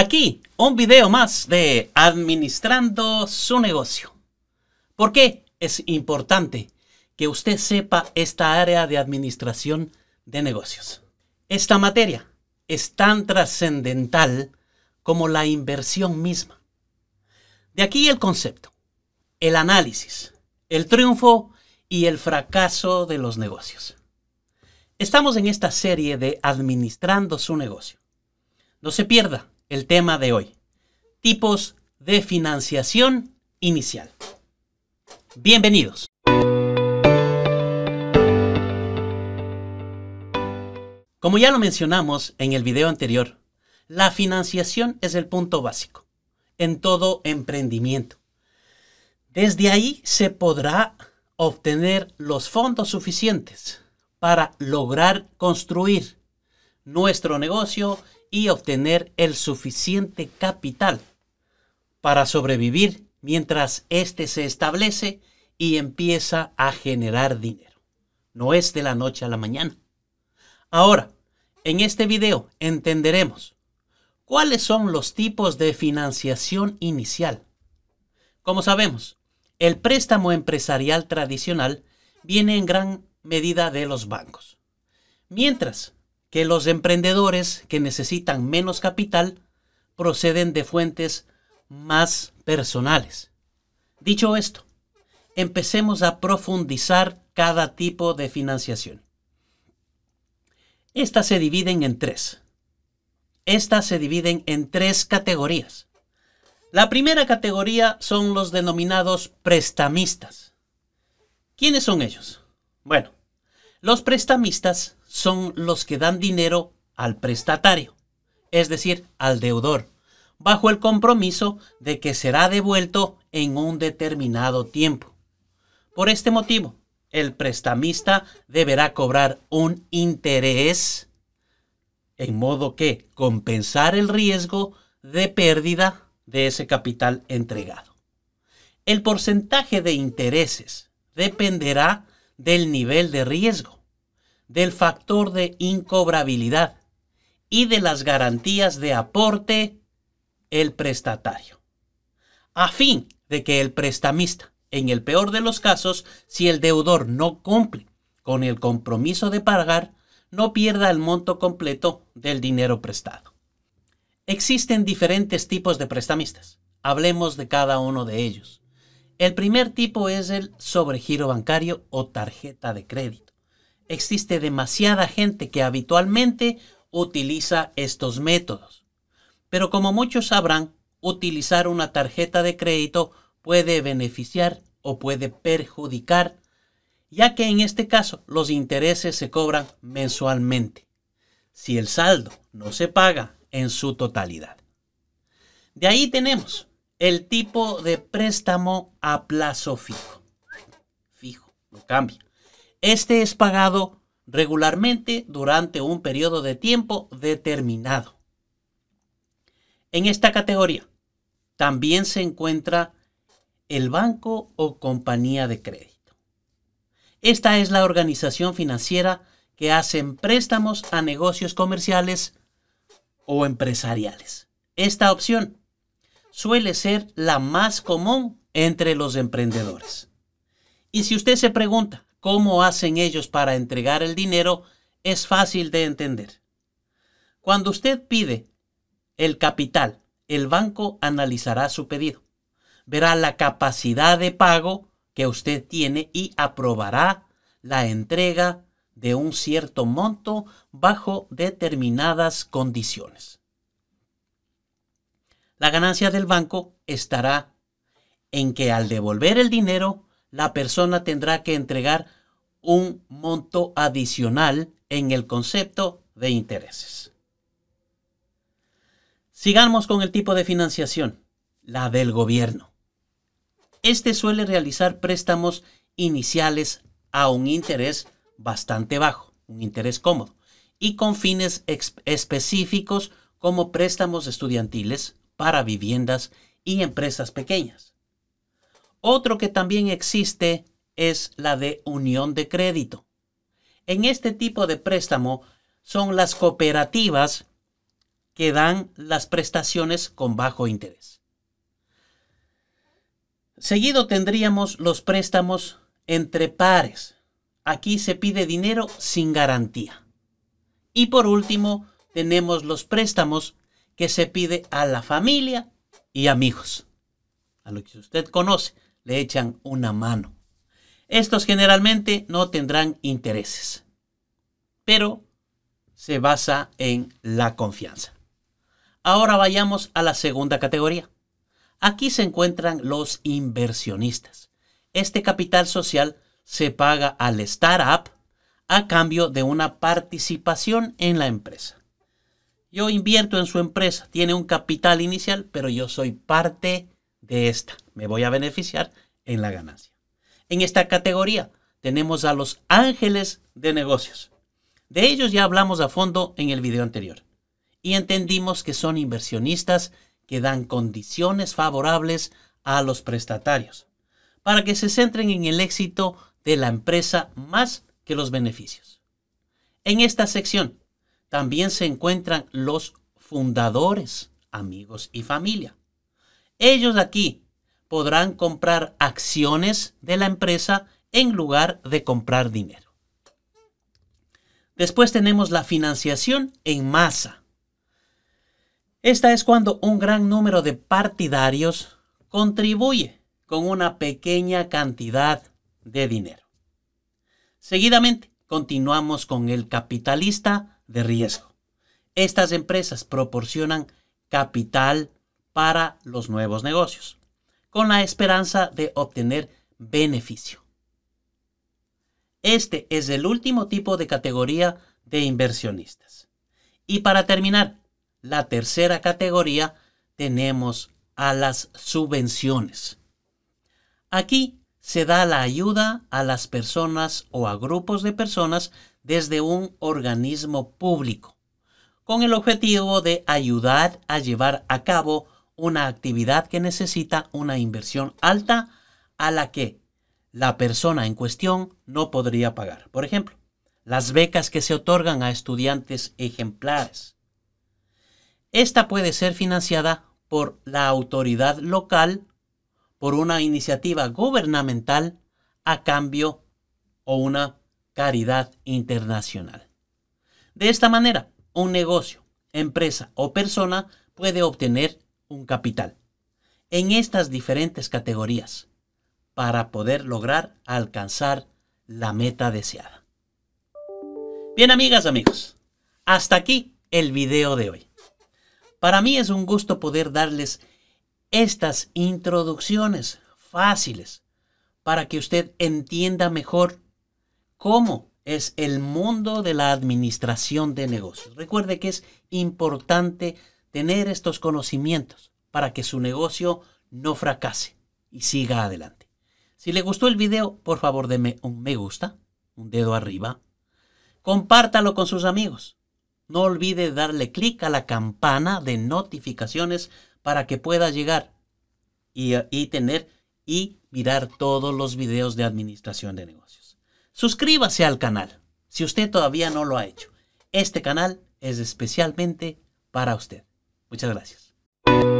Aquí un video más de administrando su negocio. ¿Por qué es importante que usted sepa esta área de administración de negocios? Esta materia es tan trascendental como la inversión misma. De aquí el concepto, el análisis, el triunfo y el fracaso de los negocios. Estamos en esta serie de Administrando su negocio. No se pierda el tema de hoy. Tipos de financiación inicial. Bienvenidos. Como ya lo mencionamos en el video anterior, la financiación es el punto básico en todo emprendimiento. Desde ahí se podrá obtener los fondos suficientes para lograr construir nuestro negocio y obtener el suficiente capital para sobrevivir mientras éste se establece y empieza a generar dinero. No es de la noche a la mañana. Ahora, en este video entenderemos cuáles son los tipos de financiación inicial. Como sabemos, el préstamo empresarial tradicional viene en gran medida de los bancos, mientras que los emprendedores que necesitan menos capital proceden de fuentes más personales. Dicho esto, empecemos a profundizar cada tipo de financiación. Estas se dividen en tres. Estas se dividen en tres categorías. La primera categoría son los denominados prestamistas. ¿Quiénes son ellos? Bueno, los prestamistas son los que dan dinero al prestatario, es decir, al deudor, bajo el compromiso de que será devuelto en un determinado tiempo. Por este motivo, el prestamista deberá cobrar un interés en modo que compensar el riesgo de pérdida de ese capital entregado. El porcentaje de intereses dependerá del nivel de riesgo del factor de incobrabilidad y de las garantías de aporte el prestatario, a fin de que el prestamista, en el peor de los casos, si el deudor no cumple con el compromiso de pagar, no pierda el monto completo del dinero prestado. Existen diferentes tipos de prestamistas. Hablemos de cada uno de ellos. El primer tipo es el sobregiro bancario o tarjeta de crédito existe demasiada gente que habitualmente utiliza estos métodos. Pero como muchos sabrán, utilizar una tarjeta de crédito puede beneficiar o puede perjudicar, ya que en este caso los intereses se cobran mensualmente, si el saldo no se paga en su totalidad. De ahí tenemos el tipo de préstamo a plazo fijo. Fijo, no cambia. Este es pagado regularmente durante un periodo de tiempo determinado. En esta categoría también se encuentra el banco o compañía de crédito. Esta es la organización financiera que hace préstamos a negocios comerciales o empresariales. Esta opción suele ser la más común entre los emprendedores. Y si usted se pregunta, cómo hacen ellos para entregar el dinero es fácil de entender. Cuando usted pide el capital, el banco analizará su pedido, verá la capacidad de pago que usted tiene y aprobará la entrega de un cierto monto bajo determinadas condiciones. La ganancia del banco estará en que al devolver el dinero la persona tendrá que entregar un monto adicional en el concepto de intereses. Sigamos con el tipo de financiación, la del gobierno. Este suele realizar préstamos iniciales a un interés bastante bajo, un interés cómodo, y con fines específicos como préstamos estudiantiles para viviendas y empresas pequeñas. Otro que también existe es la de unión de crédito. En este tipo de préstamo son las cooperativas que dan las prestaciones con bajo interés. Seguido tendríamos los préstamos entre pares. Aquí se pide dinero sin garantía. Y por último, tenemos los préstamos que se pide a la familia y amigos, a lo que usted conoce le echan una mano. Estos generalmente no tendrán intereses, pero se basa en la confianza. Ahora vayamos a la segunda categoría. Aquí se encuentran los inversionistas. Este capital social se paga al startup a cambio de una participación en la empresa. Yo invierto en su empresa, tiene un capital inicial, pero yo soy parte de esta. Me voy a beneficiar en la ganancia. En esta categoría tenemos a los ángeles de negocios. De ellos ya hablamos a fondo en el video anterior y entendimos que son inversionistas que dan condiciones favorables a los prestatarios para que se centren en el éxito de la empresa más que los beneficios. En esta sección también se encuentran los fundadores, amigos y familia, ellos aquí podrán comprar acciones de la empresa en lugar de comprar dinero. Después tenemos la financiación en masa. Esta es cuando un gran número de partidarios contribuye con una pequeña cantidad de dinero. Seguidamente, continuamos con el capitalista de riesgo. Estas empresas proporcionan capital para los nuevos negocios, con la esperanza de obtener beneficio. Este es el último tipo de categoría de inversionistas. Y para terminar, la tercera categoría tenemos a las subvenciones. Aquí se da la ayuda a las personas o a grupos de personas desde un organismo público, con el objetivo de ayudar a llevar a cabo una actividad que necesita una inversión alta a la que la persona en cuestión no podría pagar. Por ejemplo, las becas que se otorgan a estudiantes ejemplares. Esta puede ser financiada por la autoridad local, por una iniciativa gubernamental a cambio o una caridad internacional. De esta manera, un negocio, empresa o persona puede obtener un capital en estas diferentes categorías para poder lograr alcanzar la meta deseada. Bien amigas, amigos, hasta aquí el video de hoy. Para mí es un gusto poder darles estas introducciones fáciles para que usted entienda mejor cómo es el mundo de la administración de negocios. Recuerde que es importante tener estos conocimientos para que su negocio no fracase y siga adelante. Si le gustó el video, por favor deme un me gusta, un dedo arriba. Compártalo con sus amigos. No olvide darle clic a la campana de notificaciones para que pueda llegar y, y tener y mirar todos los videos de administración de negocios. Suscríbase al canal si usted todavía no lo ha hecho. Este canal es especialmente para usted. Muchas gracias.